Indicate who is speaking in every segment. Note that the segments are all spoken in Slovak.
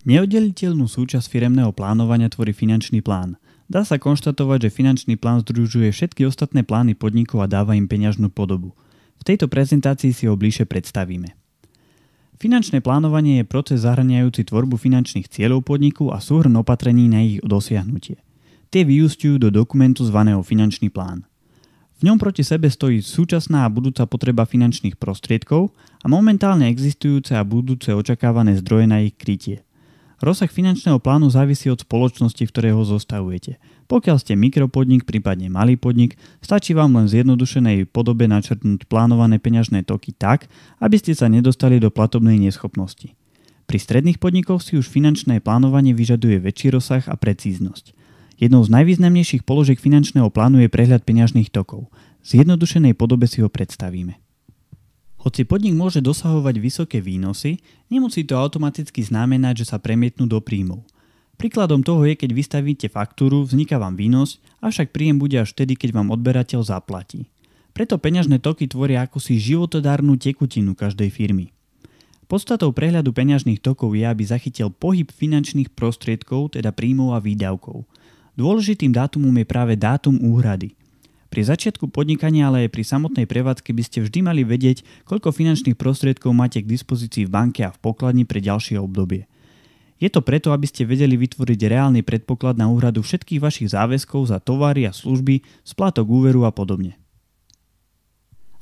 Speaker 1: Neoddeliteľnú súčasť firemného plánovania tvorí finančný plán. Dá sa konštatovať, že finančný plán združuje všetky ostatné plány podnikov a dáva im peňažnú podobu. V tejto prezentácii si ho bližšie predstavíme. Finančné plánovanie je proces zahraniajúci tvorbu finančných cieľov podniku a súhrn opatrení na ich dosiahnutie. Tie vyústiujú do dokumentu zvaného finančný plán. V ňom proti sebe stojí súčasná a budúca potreba finančných prostriedkov a momentálne existujúce a budúce očakávané zdroje na ich krytie. Rozsah finančného plánu závisí od spoločnosti, v ktorej ho zostavujete. Pokiaľ ste mikropodnik, prípadne malý podnik, stačí vám len v zjednodušenej podobe načrtnúť plánované peňažné toky tak, aby ste sa nedostali do platobnej neschopnosti. Pri stredných podnikoch si už finančné plánovanie vyžaduje väčší rozsah a precíznosť. Jednou z najvýznamnejších položiek finančného plánu je prehľad peňažných tokov. V zjednodušenej podobe si ho predstavíme. Hoci podnik môže dosahovať vysoké výnosy, nemusí to automaticky znamenať, že sa premietnú do príjmov. Príkladom toho je, keď vystavíte faktúru, vzniká vám výnos, avšak príjem bude až vtedy, keď vám odberateľ zaplatí. Preto peňažné toky tvoria akúsi životodárnu tekutinu každej firmy. Podstatou prehľadu peňažných tokov je, aby zachytil pohyb finančných prostriedkov, teda príjmov a výdavkov. Dôležitým dátumom je práve dátum úhrady – pri začiatku podnikania, ale aj pri samotnej prevádzke by ste vždy mali vedieť, koľko finančných prostriedkov máte k dispozícii v banke a v pokladni pre ďalšie obdobie. Je to preto, aby ste vedeli vytvoriť reálny predpoklad na úhradu všetkých vašich záväzkov za tovary a služby, splátok úveru a podobne.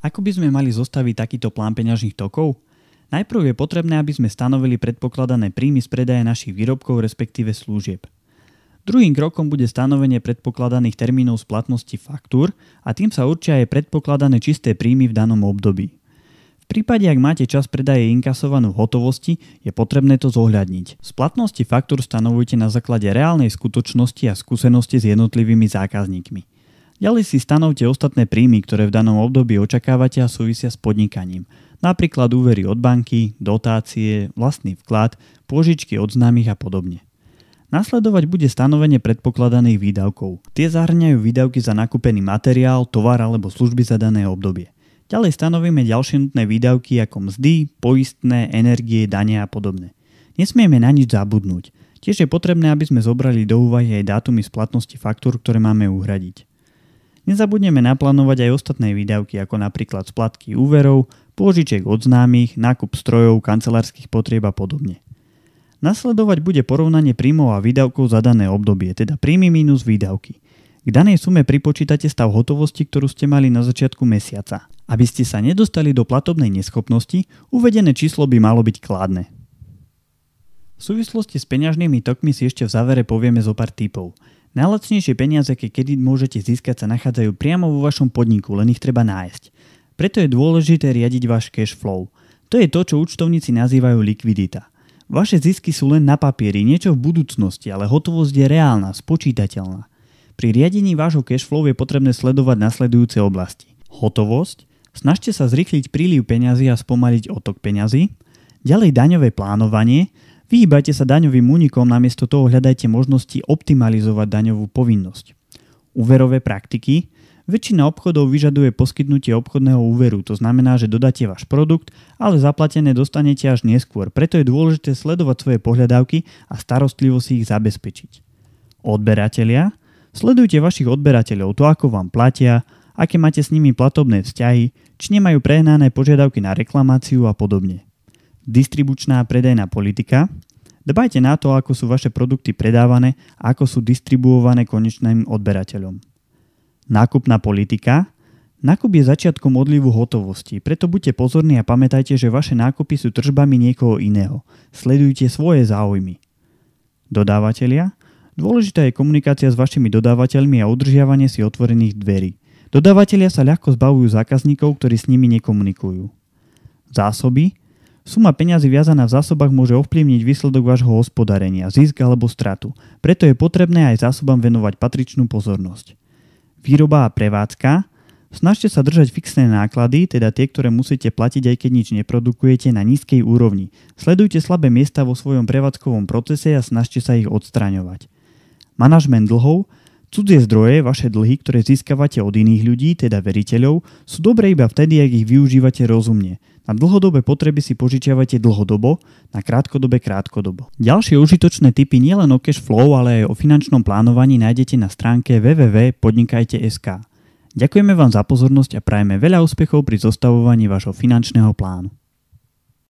Speaker 1: Ako by sme mali zostaviť takýto plán peňažných tokov? Najprv je potrebné, aby sme stanovili predpokladané príjmy z predaje našich výrobkov respektíve služieb – Druhým krokom bude stanovenie predpokladaných termínov splatnosti faktúr a tým sa určia aj predpokladané čisté príjmy v danom období. V prípade, ak máte čas predaje inkasovanú v hotovosti, je potrebné to zohľadniť. Splatnosti faktúr stanovujte na základe reálnej skutočnosti a skúsenosti s jednotlivými zákazníkmi. Ďalej si stanovte ostatné príjmy, ktoré v danom období očakávate a súvisia s podnikaním. Napríklad úvery od banky, dotácie, vlastný vklad, pôžičky od známych a podobne. Nasledovať bude stanovenie predpokladaných výdavkov. Tie zahrňajú výdavky za nakúpený materiál, tovar alebo služby za dané obdobie. Ďalej stanovíme ďalšie nutné výdavky ako mzdy, poistné, energie, dania a podobne. Nesmieme na nič zabudnúť. Tiež je potrebné, aby sme zobrali do úvahy aj dátumy splatnosti faktúr, ktoré máme uhradiť. Nezabudneme naplánovať aj ostatné výdavky, ako napríklad splatky úverov, pôžičiek od známych, nákup strojov, kancelárskych potrieb a podobne. Nasledovať bude porovnanie príjmov a výdavkov za dané obdobie, teda príjmy minus výdavky. K danej sume pripočítate stav hotovosti, ktorú ste mali na začiatku mesiaca. Aby ste sa nedostali do platobnej neschopnosti, uvedené číslo by malo byť kladné. V súvislosti s peňažnými tokmi si ešte v závere povieme zo pár typov. Najlacnejšie peniaze, aké kedy môžete získať, sa nachádzajú priamo vo vašom podniku, len ich treba nájsť. Preto je dôležité riadiť váš cash flow. To je to, čo účtovníci nazývajú likvidita – Vaše zisky sú len na papieri, niečo v budúcnosti, ale hotovosť je reálna, spočítateľná. Pri riadení vášho cashflow je potrebné sledovať nasledujúce oblasti. Hotovosť, snažte sa zrýchliť príliv peňazí a spomaliť otok peňazí, ďalej daňové plánovanie, vyhýbajte sa daňovým únikom, namiesto toho hľadajte možnosti optimalizovať daňovú povinnosť. Úverové praktiky, Väčšina obchodov vyžaduje poskytnutie obchodného úveru, to znamená, že dodáte váš produkt, ale zaplatené dostanete až neskôr, preto je dôležité sledovať svoje pohľadávky a starostlivo si ich zabezpečiť. Odberatelia? Sledujte vašich odberateľov, to ako vám platia, aké máte s nimi platobné vzťahy, či nemajú prehnané požiadavky na reklamáciu a podobne. Distribučná predajná politika? Dbajte na to, ako sú vaše produkty predávané a ako sú distribuované konečným odberateľom. Nákupná politika Nákup je začiatkom odlivu hotovosti, preto buďte pozorní a pamätajte, že vaše nákupy sú tržbami niekoho iného. Sledujte svoje záujmy. Dodávateľia Dôležitá je komunikácia s vašimi dodávateľmi a udržiavanie si otvorených dverí. Dodávateľia sa ľahko zbavujú zákazníkov, ktorí s nimi nekomunikujú. Zásoby Suma peňazí viazaná v zásobách môže ovplyvniť výsledok vášho hospodárenia, zisk alebo stratu. Preto je potrebné aj zásobám venovať patričnú pozornosť výroba a prevádzka. Snažte sa držať fixné náklady, teda tie, ktoré musíte platiť, aj keď nič neprodukujete, na nízkej úrovni. Sledujte slabé miesta vo svojom prevádzkovom procese a snažte sa ich odstraňovať. Manažment dlhov – Cudzie zdroje, vaše dlhy, ktoré získavate od iných ľudí, teda veriteľov, sú dobré iba vtedy, ak ich využívate rozumne. Na dlhodobé potreby si požičiavate dlhodobo, na krátkodobé krátkodobo. Ďalšie užitočné typy nielen o cash flow, ale aj o finančnom plánovaní nájdete na stránke www.podnikajte.sk. Ďakujeme vám za pozornosť a prajeme veľa úspechov pri zostavovaní vášho finančného plánu.